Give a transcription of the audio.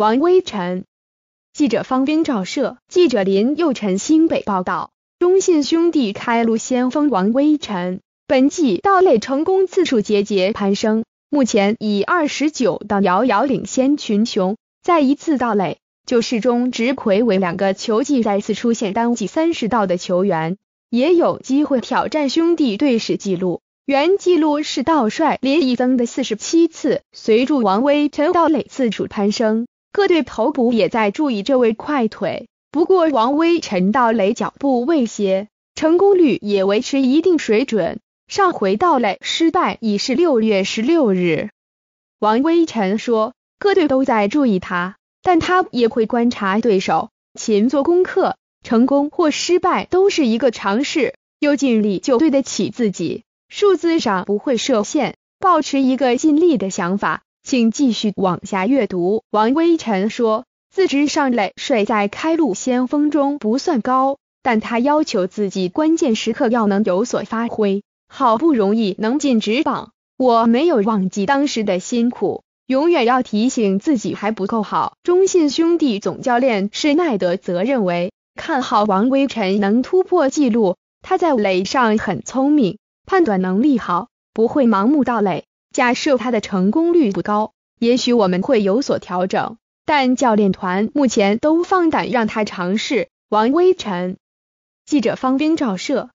王微臣，记者方兵、赵社，记者林佑辰、新北报道。中信兄弟开路先锋王微臣，本季盗垒成功次数节节攀升，目前以二十九盗，遥遥领先群雄。再一次盗垒，就是中职魁为两个球季再次出现单季三十盗的球员，也有机会挑战兄弟队史纪录。原纪录是道帅林义增的四十七次，随著王微臣盗垒次数攀升。各队头部也在注意这位快腿，不过王威晨到垒脚步未歇，成功率也维持一定水准。上回到垒失败已是六月十六日。王威晨说：“各队都在注意他，但他也会观察对手，勤做功课。成功或失败都是一个尝试，又尽力就对得起自己，数字上不会设限，保持一个尽力的想法。”请继续往下阅读。王微臣说：“自知上垒睡在开路先锋中不算高，但他要求自己关键时刻要能有所发挥。好不容易能进直榜，我没有忘记当时的辛苦，永远要提醒自己还不够好。”中信兄弟总教练施耐德则认为看好王微臣能突破纪录，他在垒上很聪明，判断能力好，不会盲目到垒。假设他的成功率不高，也许我们会有所调整，但教练团目前都放胆让他尝试。王威晨，记者方兵照摄。